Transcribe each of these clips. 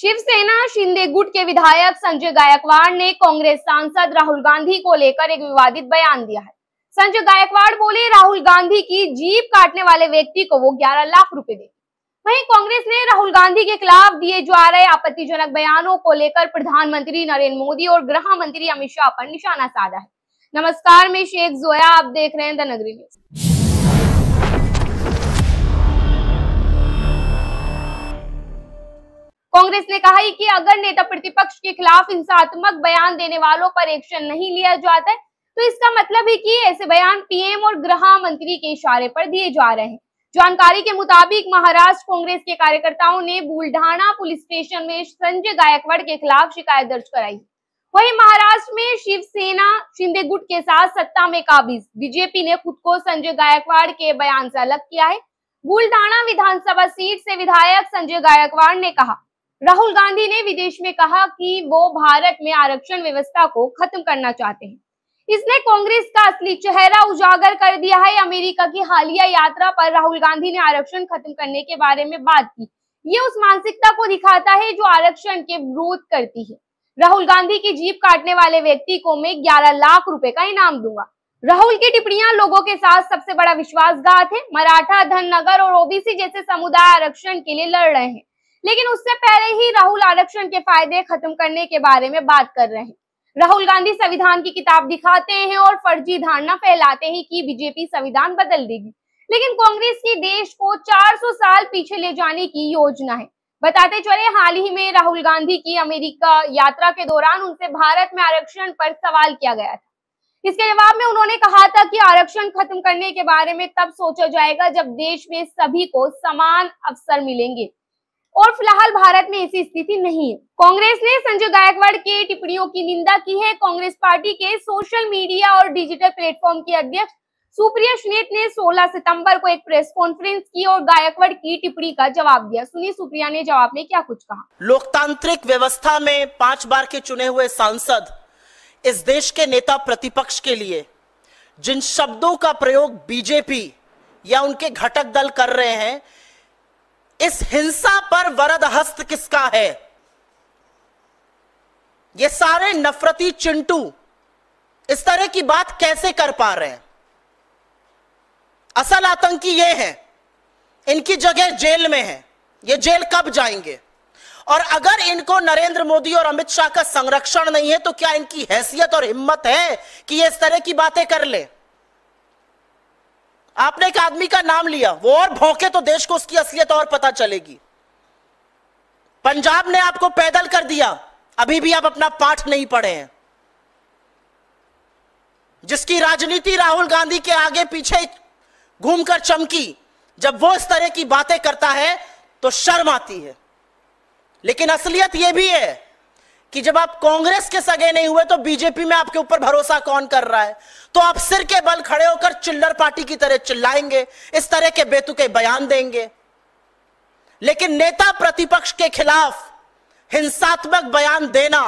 शिवसेना शिंदे गुट के विधायक संजय गायकवाड़ ने कांग्रेस सांसद राहुल गांधी को लेकर एक विवादित बयान दिया है संजय गायकवाड़ बोले राहुल गांधी की जीप काटने वाले व्यक्ति को वो 11 लाख रुपए दे वहीं कांग्रेस ने राहुल गांधी के खिलाफ दिए जा रहे आपत्तिजनक बयानों को लेकर प्रधानमंत्री नरेंद्र मोदी और गृह मंत्री अमित शाह पर निशाना साधा है नमस्कार मैं शेख जोया आप देख रहे हैं द नगरी न्यूज कांग्रेस ने कहा कि अगर नेता प्रतिपक्ष के खिलाफ हिंसात्मक बयान देने वालों पर एक्शन नहीं लिया जाता है तो इसका मतलब है कि ऐसे बयान पीएम और गृह मंत्री के इशारे पर दिए जा रहे हैं जानकारी के मुताबिक महाराष्ट्र कांग्रेस के कार्यकर्ताओं ने बुलढाणा पुलिस स्टेशन में संजय गायकवाड़ के खिलाफ शिकायत दर्ज कराई वही महाराष्ट्र में शिवसेना शिंदे गुट के साथ सत्ता में काबिज बीजेपी ने खुद को संजय गायकवाड़ के बयान से अलग किया है बुलढाणा विधानसभा सीट से विधायक संजय गायकवाड़ ने कहा राहुल गांधी ने विदेश में कहा कि वो भारत में आरक्षण व्यवस्था को खत्म करना चाहते हैं इसने कांग्रेस का असली चेहरा उजागर कर दिया है अमेरिका की हालिया यात्रा पर राहुल गांधी ने आरक्षण खत्म करने के बारे में बात की ये उस मानसिकता को दिखाता है जो आरक्षण के विरोध करती है राहुल गांधी की जीप काटने वाले व्यक्ति को मैं ग्यारह लाख रुपए का इनाम दूंगा राहुल की टिप्पणियां लोगों के साथ सबसे बड़ा विश्वासघात है मराठा धन नगर और ओबीसी जैसे समुदाय आरक्षण के लिए लड़ रहे हैं लेकिन उससे पहले ही राहुल आरक्षण के फायदे खत्म करने के बारे में बात कर रहे हैं राहुल गांधी संविधान की किताब दिखाते हैं और फर्जी धारणा फैलाते हैं कि बीजेपी संविधान बदल देगी लेकिन कांग्रेस की देश को 400 साल पीछे ले जाने की योजना है बताते चले हाल ही में राहुल गांधी की अमेरिका यात्रा के दौरान उनसे भारत में आरक्षण पर सवाल किया गया था इसके जवाब में उन्होंने कहा था कि आरक्षण खत्म करने के बारे में तब सोचा जाएगा जब देश में सभी को समान अवसर मिलेंगे और फिलहाल भारत में ऐसी स्थिति नहीं है कांग्रेस ने संजय गायकवाड़ के टिप्पणियों की निंदा की है कांग्रेस पार्टी के सोशल मीडिया और डिजिटल प्लेटफॉर्म के अध्यक्ष सुप्रिया श्वेत ने 16 सितंबर को एक प्रेस कॉन्फ्रेंस की और गायकवाड़ की टिप्पणी का जवाब दिया सुनिए सुप्रिया ने जवाब में क्या कुछ कहा लोकतांत्रिक व्यवस्था में पांच बार के चुने हुए सांसद इस देश के नेता प्रतिपक्ष के लिए जिन शब्दों का प्रयोग बीजेपी या उनके घटक दल कर रहे हैं इस हिंसा पर वरद हस्त किसका है ये सारे नफरती चिंटू इस तरह की बात कैसे कर पा रहे हैं असल आतंकी ये हैं इनकी जगह जेल में है ये जेल कब जाएंगे और अगर इनको नरेंद्र मोदी और अमित शाह का संरक्षण नहीं है तो क्या इनकी हैसियत और हिम्मत है कि ये इस तरह की बातें कर ले आपने एक आदमी का नाम लिया वो और भौंके तो देश को उसकी असलियत और पता चलेगी पंजाब ने आपको पैदल कर दिया अभी भी आप अपना पाठ नहीं पढ़े हैं जिसकी राजनीति राहुल गांधी के आगे पीछे घूमकर चमकी जब वो इस तरह की बातें करता है तो शर्म आती है लेकिन असलियत यह भी है कि जब आप कांग्रेस के सगे नहीं हुए तो बीजेपी में आपके ऊपर भरोसा कौन कर रहा है तो आप सिर के बल खड़े होकर चिल्लर पार्टी की तरह चिल्लाएंगे इस तरह के बेतुके बयान देंगे लेकिन नेता प्रतिपक्ष के खिलाफ हिंसात्मक बयान देना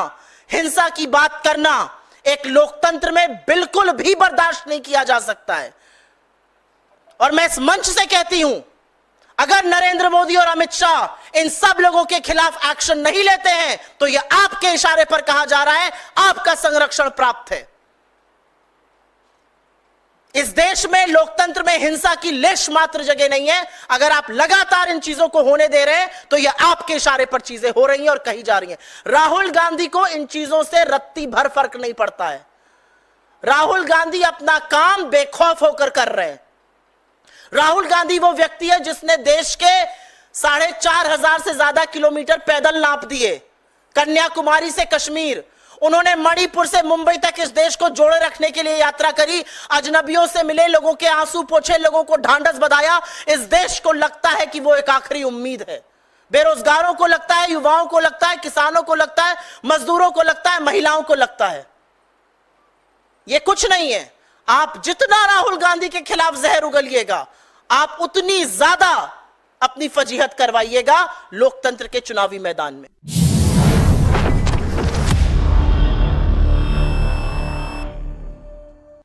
हिंसा की बात करना एक लोकतंत्र में बिल्कुल भी बर्दाश्त नहीं किया जा सकता है और मैं इस मंच से कहती हूं अगर नरेंद्र मोदी और अमित शाह इन सब लोगों के खिलाफ एक्शन नहीं लेते हैं तो यह आपके इशारे पर कहा जा रहा है आपका संरक्षण प्राप्त है इस देश में लोकतंत्र में हिंसा की लेश मात्र जगह नहीं है अगर आप लगातार इन चीजों को होने दे रहे हैं तो यह आपके इशारे पर चीजें हो रही हैं और कही जा रही हैं राहुल गांधी को इन चीजों से रत्ती भर फर्क नहीं पड़ता है राहुल गांधी अपना काम बेखौफ होकर कर रहे हैं राहुल गांधी वो व्यक्ति है जिसने देश के साढ़े चार हजार से ज्यादा किलोमीटर पैदल नाप दिए कन्याकुमारी से कश्मीर उन्होंने मणिपुर से मुंबई तक इस देश को जोड़े रखने के लिए यात्रा करी अजनबियों से मिले लोगों के आंसू पोछे लोगों को ढांढस बधाया इस देश को लगता है कि वो एक आखिरी उम्मीद है बेरोजगारों को लगता है युवाओं को लगता है किसानों को लगता है मजदूरों को लगता है महिलाओं को लगता है ये कुछ नहीं है आप जितना राहुल गांधी के खिलाफ जहर उगलिएगा आप उतनी ज्यादा अपनी फजीहत करवाइएगा लोकतंत्र के चुनावी मैदान में